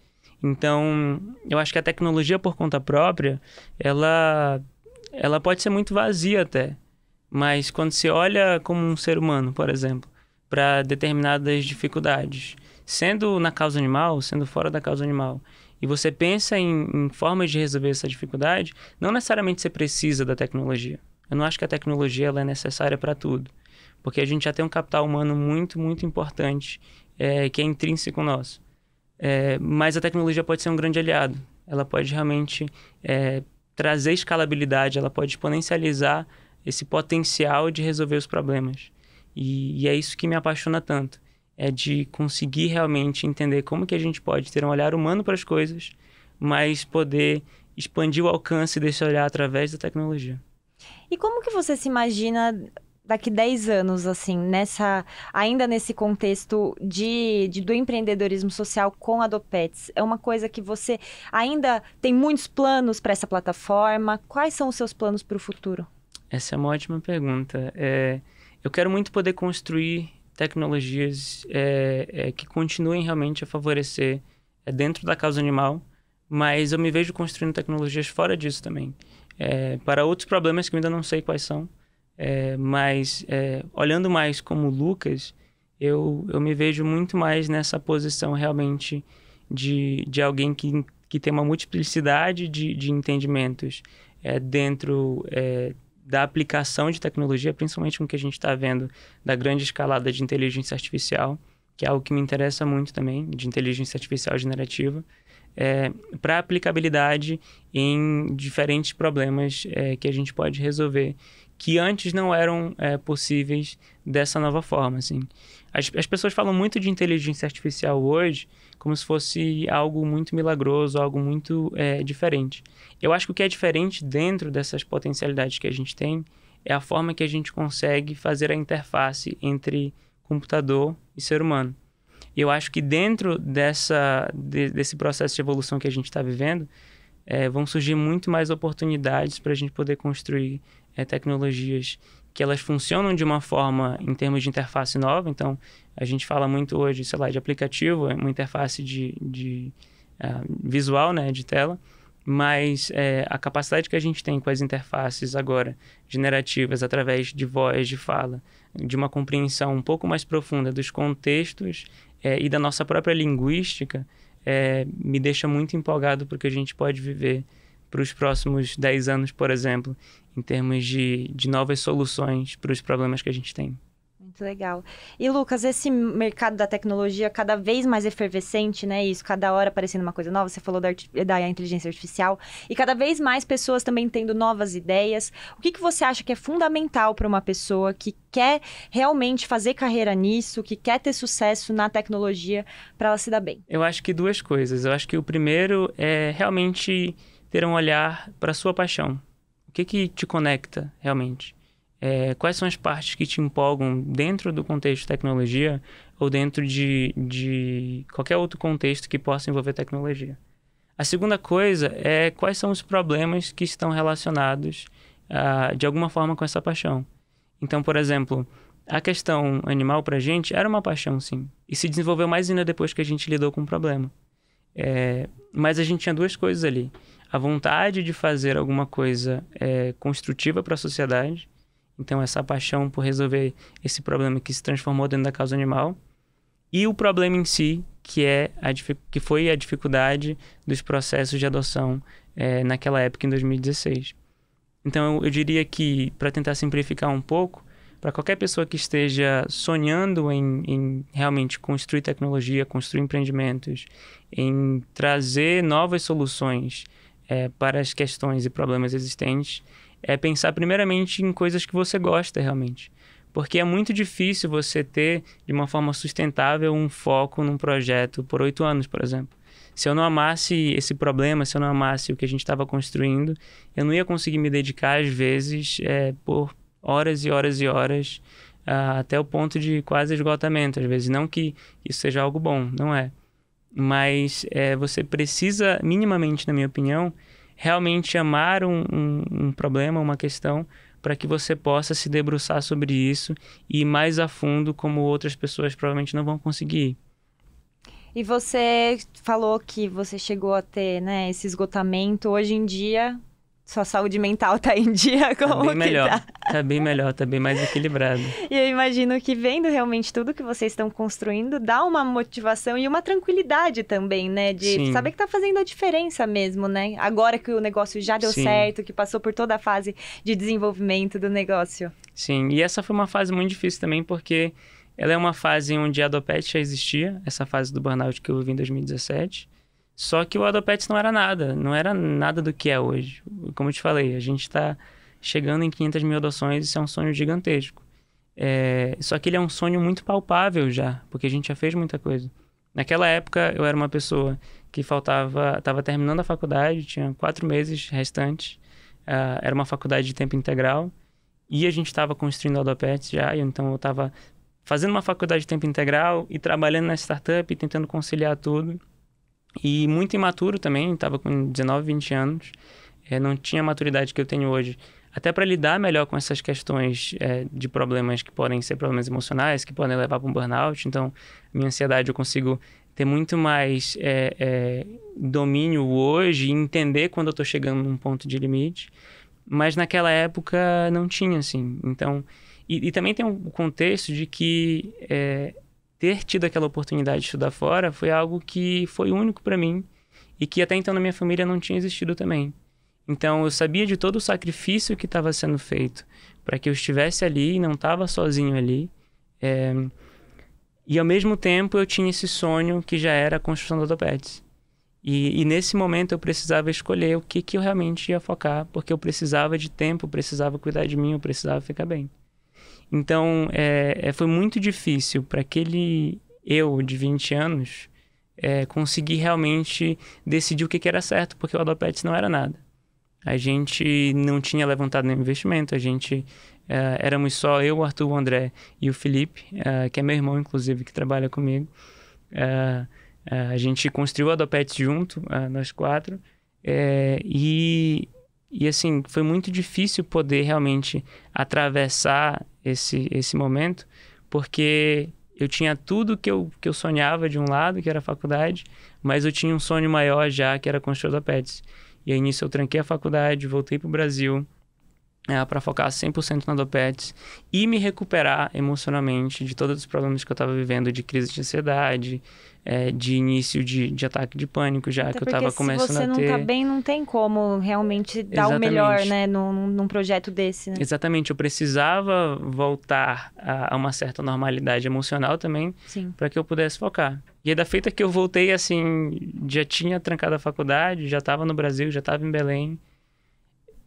Então, eu acho que a tecnologia por conta própria, ela, ela pode ser muito vazia até. Mas quando se olha como um ser humano, por exemplo, para determinadas dificuldades, sendo na causa animal, sendo fora da causa animal, e você pensa em, em formas de resolver essa dificuldade, não necessariamente você precisa da tecnologia. Eu não acho que a tecnologia ela é necessária para tudo, porque a gente já tem um capital humano muito, muito importante, é, que é intrínseco nosso. É, mas a tecnologia pode ser um grande aliado. Ela pode realmente é, trazer escalabilidade, ela pode exponencializar esse potencial de resolver os problemas. E, e, é isso que me apaixona tanto, é de conseguir realmente entender como que a gente pode ter um olhar humano para as coisas, mas poder expandir o alcance desse olhar através da tecnologia. E como que você se imagina daqui 10 anos, assim, nessa ainda nesse contexto de, de, do empreendedorismo social com a Dopets? É uma coisa que você ainda tem muitos planos para essa plataforma? Quais são os seus planos para o futuro? Essa é uma ótima pergunta. É, eu quero muito poder construir tecnologias é, é, que continuem realmente a favorecer é, dentro da causa animal, mas eu me vejo construindo tecnologias fora disso também, é, para outros problemas que eu ainda não sei quais são é, mas é, olhando mais como Lucas, eu, eu me vejo muito mais nessa posição realmente de, de alguém que, que tem uma multiplicidade de, de entendimentos é, dentro é, da aplicação de tecnologia, principalmente com o que a gente está vendo da grande escalada de inteligência artificial, que é algo que me interessa muito também, de inteligência artificial generativa. É, para aplicabilidade em diferentes problemas é, que a gente pode resolver que antes não eram é, possíveis dessa nova forma, assim. As, as pessoas falam muito de inteligência artificial hoje como se fosse algo muito milagroso, algo muito é, diferente. Eu acho que o que é diferente dentro dessas potencialidades que a gente tem é a forma que a gente consegue fazer a interface entre computador e ser humano. Eu acho que dentro dessa, de, desse processo de evolução que a gente está vivendo, é, vão surgir muito mais oportunidades para a gente poder construir é, tecnologias que elas funcionam de uma forma em termos de interface nova. Então, a gente fala muito hoje, sei lá, de aplicativo, é uma interface de, de uh, visual, né, de tela. Mas é, a capacidade que a gente tem com as interfaces agora generativas, através de voz, de fala, de uma compreensão um pouco mais profunda dos contextos é, e da nossa própria linguística, é, me deixa muito empolgado porque a gente pode viver para os próximos 10 anos, por exemplo, em termos de, de novas soluções para os problemas que a gente tem. Muito legal. E Lucas, esse mercado da tecnologia cada vez mais efervescente, né? Isso, cada hora aparecendo uma coisa nova. Você falou da, da inteligência artificial e cada vez mais pessoas também tendo novas ideias. O que, que você acha que é fundamental para uma pessoa que quer realmente fazer carreira nisso, que quer ter sucesso na tecnologia para ela se dar bem? Eu acho que duas coisas. Eu acho que o primeiro é realmente ter um olhar para sua paixão. O que que te conecta realmente? É, quais são as partes que te empolgam dentro do contexto de tecnologia ou dentro de, de qualquer outro contexto que possa envolver tecnologia? A segunda coisa é quais são os problemas que estão relacionados uh, de alguma forma com essa paixão. Então, por exemplo, a questão animal para gente era uma paixão, sim, e se desenvolveu mais ainda depois que a gente lidou com o problema. É, mas a gente tinha duas coisas ali: a vontade de fazer alguma coisa é, construtiva para a sociedade, então essa paixão por resolver esse problema que se transformou dentro da causa animal, e o problema em si, que, é a, que foi a dificuldade dos processos de adoção é, naquela época, em 2016. Então eu, eu diria que, para tentar simplificar um pouco, para qualquer pessoa que esteja sonhando em, em, realmente construir tecnologia, construir empreendimentos, em trazer novas soluções é, para as questões e problemas existentes, é pensar primeiramente em coisas que você gosta realmente. Porque é muito difícil você ter, de uma forma sustentável, um foco num projeto por oito anos, por exemplo. Se eu não amasse esse problema, se eu não amasse o que a gente estava construindo, eu não ia conseguir me dedicar, às vezes, é, por horas e horas e horas, uh, até o ponto de quase esgotamento. Às vezes, não que isso seja algo bom, não é. Mas é, você precisa, minimamente, na minha opinião, realmente amar um, um, um problema, uma questão, para que você possa se debruçar sobre isso e ir mais a fundo, como outras pessoas provavelmente não vão conseguir. E você falou que você chegou a ter né, esse esgotamento. Hoje em dia, sua saúde mental tá em dia, tá como tá bem melhor. Tá? tá? bem melhor, tá bem mais equilibrado. e eu imagino que vendo realmente tudo que vocês estão construindo, dá uma motivação e uma tranquilidade também, né? De Sim. saber que tá fazendo a diferença mesmo, né? Agora que o negócio já deu Sim. certo, que passou por toda a fase de desenvolvimento do negócio. Sim, e essa foi uma fase muito difícil também, porque ela é uma fase onde a Adopet já existia, essa fase do burnout que eu vivi em 2017. Só que o Adopets não era nada, não era nada do que é hoje. Como eu te falei, a gente está chegando em 500 mil adoções, isso é um sonho gigantesco. É... Só que ele é um sonho muito palpável já, porque a gente já fez muita coisa. Naquela época, eu era uma pessoa que faltava, estava terminando a faculdade, tinha quatro meses restantes, uh, era uma faculdade de tempo integral, e a gente estava construindo o Adopets já, então eu estava fazendo uma faculdade de tempo integral e trabalhando na startup e tentando conciliar tudo. E muito imaturo também, estava com 19, 20 anos, é, não tinha a maturidade que eu tenho hoje. Até para lidar melhor com essas questões é, de problemas que podem ser problemas emocionais, que podem levar para um burnout. Então, minha ansiedade eu consigo ter muito mais é, é, domínio hoje e entender quando eu estou chegando num ponto de limite. Mas naquela época não tinha, assim. Então, e, e também tem um contexto de que é, ter tido aquela oportunidade de estudar fora foi algo que foi único para mim e que até então na minha família não tinha existido também. Então eu sabia de todo o sacrifício que estava sendo feito para que eu estivesse ali e não estava sozinho ali. É... E ao mesmo tempo eu tinha esse sonho que já era a construção da Odopets. E, e, nesse momento eu precisava escolher o que, que eu realmente ia focar, porque eu precisava de tempo, eu precisava cuidar de mim, eu precisava ficar bem. Então, é, é, foi muito difícil para aquele eu de 20 anos é, conseguir realmente decidir o que, que era certo, porque o Adopets não era nada. A gente não tinha levantado nenhum investimento, a gente é, éramos só eu, o Arthur, o André e o Felipe, é, que é meu irmão, inclusive, que trabalha comigo. a gente construiu o Adopets junto, nós quatro, e e assim, foi muito difícil poder realmente atravessar esse, esse momento, porque eu tinha tudo que eu, que eu sonhava de um lado, que era a faculdade, mas eu tinha um sonho maior já, que era construir da Pets. E aí nisso eu tranquei a faculdade, voltei para o Brasil é, né, para focar 100% na Dopets e me recuperar emocionalmente de todos os problemas que eu estava vivendo, de crise de ansiedade, é, de início de, de ataque de pânico já, Até que eu tava começando a ter... se você não tá bem, não tem como realmente dar Exatamente. o melhor, né, num, num projeto desse, né? Exatamente, eu precisava voltar a, a uma certa normalidade emocional também, para que eu pudesse focar. E aí, da feita que eu voltei, assim, já tinha trancado a faculdade, já tava no Brasil, já tava em Belém,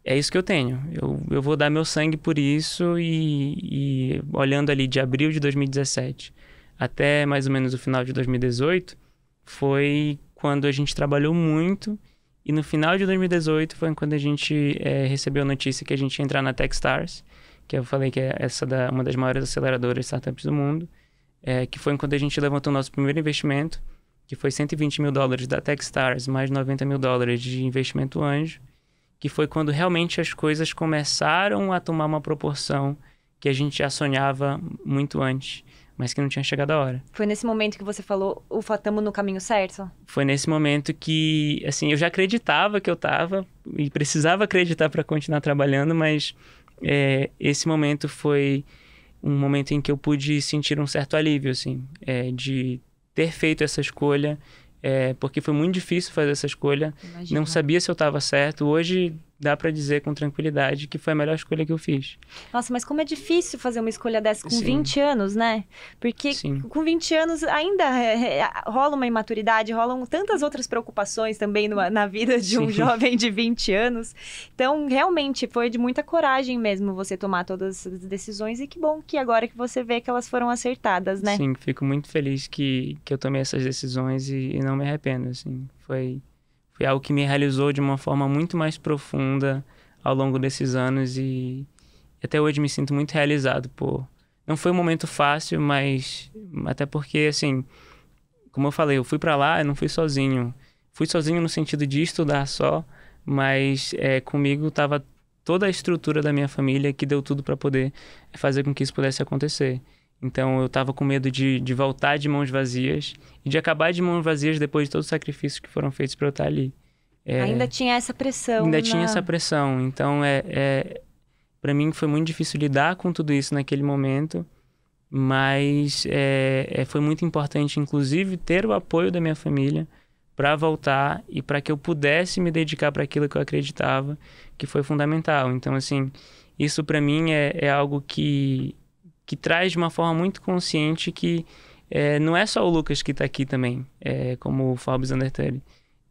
é isso que eu tenho. Eu, eu vou dar meu sangue por isso e, e olhando ali de abril de 2017 até mais ou menos o final de 2018, foi quando a gente trabalhou muito. E no final de 2018 foi quando a gente é, recebeu a notícia que a gente ia entrar na Techstars, que eu falei que é essa da, uma das maiores aceleradoras startups do mundo, é, que foi quando a gente levantou o nosso primeiro investimento, que foi 120 mil dólares da Techstars, mais 90 mil dólares de investimento anjo, que foi quando realmente as coisas começaram a tomar uma proporção que a gente já sonhava muito antes mas que não tinha chegado a hora. Foi nesse momento que você falou, o estamos no caminho certo? Foi nesse momento que, assim, eu já acreditava que eu estava e precisava acreditar para continuar trabalhando, mas é, esse momento foi um momento em que eu pude sentir um certo alívio, assim, é, de ter feito essa escolha, é, porque foi muito difícil fazer essa escolha. Imagina. Não sabia se eu estava certo. Hoje dá para dizer com tranquilidade que foi a melhor escolha que eu fiz. Nossa, mas como é difícil fazer uma escolha dessa com Sim. 20 anos, né? Porque Sim. com 20 anos ainda é, é, é, rola uma imaturidade, rolam tantas outras preocupações também numa, na vida de um Sim. [LAUGHS] jovem de 20 anos. Então, realmente, foi de muita coragem mesmo você tomar todas as decisões e que bom que agora que você vê que elas foram acertadas, né? Sim, fico muito feliz que, que eu tomei essas decisões e, e não me arrependo, assim. Foi foi algo que me realizou de uma forma muito mais profunda ao longo desses anos e até hoje me sinto muito realizado por não foi um momento fácil, mas até porque assim, como eu falei, eu fui para lá, eu não fui sozinho. Fui sozinho no sentido de estudar só, mas é, comigo estava toda a estrutura da minha família que deu tudo para poder fazer com que isso pudesse acontecer. Então eu estava com medo de, de voltar de mãos vazias e de acabar de mãos vazias depois de todos os sacrifícios que foram feitos para eu estar tá ali. É, ainda tinha essa pressão. Ainda na... Né? tinha essa pressão. Então é, é para mim foi muito difícil lidar com tudo isso naquele momento, mas é, é foi muito importante, inclusive, ter o apoio da minha família para voltar e para que eu pudesse me dedicar para aquilo que eu acreditava, que foi fundamental. Então assim, isso para mim é, é algo que que traz de uma forma muito consciente que é, não é só o Lucas que está aqui também, é, como o Forbes Undertale.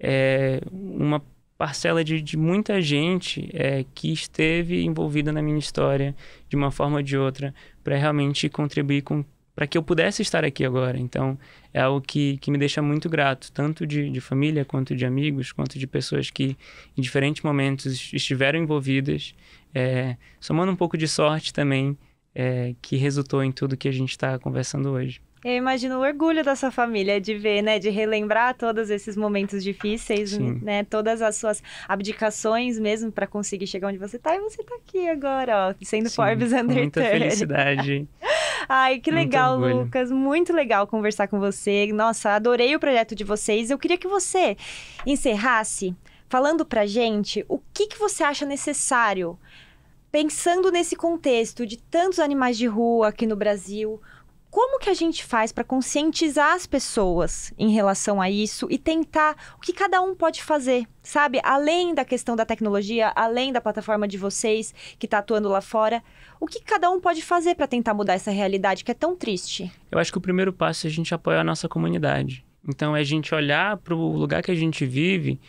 É uma parcela de, de muita gente é, que esteve envolvida na minha história de uma forma ou de outra para realmente contribuir com para que eu pudesse estar aqui agora. Então, é algo que, que me deixa muito grato, tanto de, de família, quanto de amigos, quanto de pessoas que em diferentes momentos estiveram envolvidas, é, somando um pouco de sorte também é, que resultou em tudo que a gente está conversando hoje. Eu imagino o orgulho da sua família de ver, né, de relembrar todos esses momentos difíceis, Sim. né, todas as suas abdicações mesmo para conseguir chegar onde você está e você está aqui agora, ó, sendo Sim, Forbes Under muita felicidade. [LAUGHS] Ai, que muito legal, orgulho. Lucas, muito legal conversar com você. Nossa, adorei o projeto de vocês. Eu queria que você encerrasse falando pra gente o que que você acha necessário pensando nesse contexto de tantos animais de rua aqui no Brasil, como que a gente faz para conscientizar as pessoas em relação a isso e tentar o que cada um pode fazer, sabe? Além da questão da tecnologia, além da plataforma de vocês que está atuando lá fora, o que cada um pode fazer para tentar mudar essa realidade que é tão triste? Eu acho que o primeiro passo é a gente apoiar a nossa comunidade. Então é a gente olhar para o lugar que a gente vive,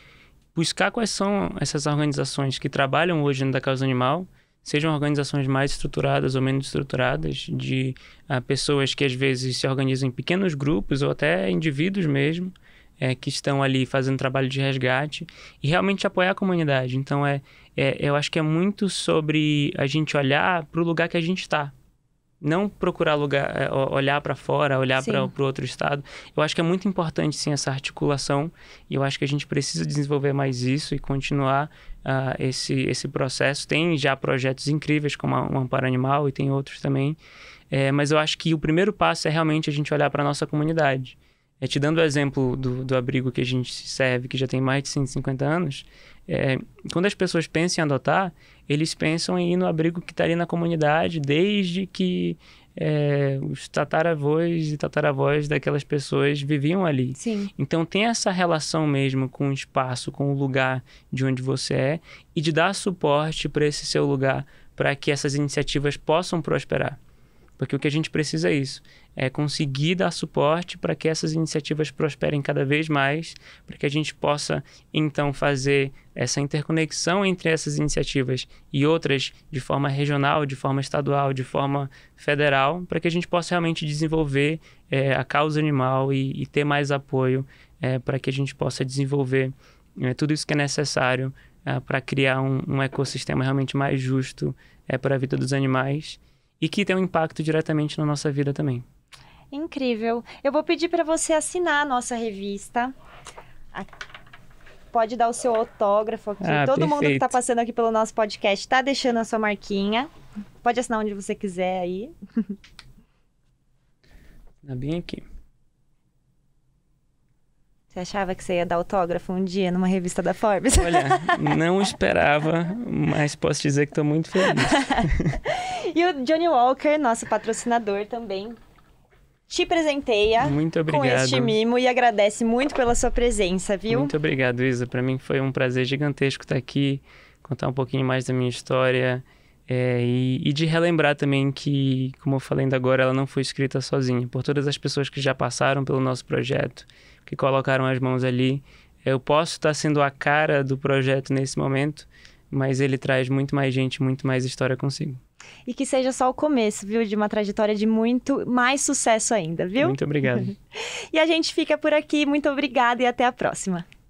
buscar quais são essas organizações que trabalham hoje na causa animal sejam organizações mais estruturadas ou menos estruturadas, de uh, pessoas que às vezes se organizam em pequenos grupos ou até indivíduos mesmo, é, que estão ali fazendo trabalho de resgate e realmente apoiar a comunidade. Então, é, é eu acho que é muito sobre a gente olhar para o lugar que a gente está não procurar lugar, é, olhar para fora, olhar para o outro estado. Eu acho que é muito importante, sim, essa articulação. E eu acho que a gente precisa desenvolver mais isso e continuar uh, esse, esse processo. Tem já projetos incríveis, como o Amparo Animal, e tem outros também. É, mas eu acho que o primeiro passo é realmente a gente olhar para a nossa comunidade. É, te dando o exemplo do, do abrigo que a gente serve, que já tem mais de 150 anos, é, quando as pessoas pensam em adotar, eles pensam em ir no abrigo que está ali na comunidade desde que é, os tataravós e tataravós daquelas pessoas viviam ali. Sim. Então tem essa relação mesmo com o espaço, com o lugar de onde você é e de dar suporte para esse seu lugar para que essas iniciativas possam prosperar. Porque o que a gente precisa é isso, é conseguir dar suporte para que essas iniciativas prosperem cada vez mais, para que a gente possa então fazer essa interconexão entre essas iniciativas e outras de forma regional, de forma estadual, de forma federal, para que a gente possa realmente desenvolver é, a causa animal e, e ter mais apoio é, para que a gente possa desenvolver é, tudo isso que é necessário é, para criar um, um ecossistema realmente mais justo é, para a vida dos animais e que tem um impacto diretamente na nossa vida também. Incrível. Eu vou pedir para você assinar a nossa revista. Pode dar o seu autógrafo aqui. Ah, Todo perfeito. mundo que está passando aqui pelo nosso podcast está deixando a sua marquinha. Pode assinar onde você quiser aí. [LAUGHS] Tá bem aqui. Você achava que você ia dar autógrafo um dia numa revista da Forbes? Olha, não [LAUGHS] esperava, mas posso dizer que estou muito feliz. [LAUGHS] e o Johnny Walker, nosso patrocinador também, te presenteia muito obrigado. com este mimo e agradece muito pela sua presença, viu? Muito obrigado, Isa. Para mim foi um prazer gigantesco estar aqui, contar um pouquinho mais da minha história é, e, e de relembrar também que, como eu falei ainda agora, ela não foi escrita sozinha. Por todas as pessoas que já passaram pelo nosso projeto que colocaram as mãos ali. Eu posso estar sendo a cara do projeto nesse momento, mas ele traz muito mais gente, muito mais história consigo. E que seja só o começo, viu? De uma trajetória de muito mais sucesso ainda, viu? Muito obrigado. [LAUGHS] e a gente fica por aqui. Muito obrigada e até a próxima.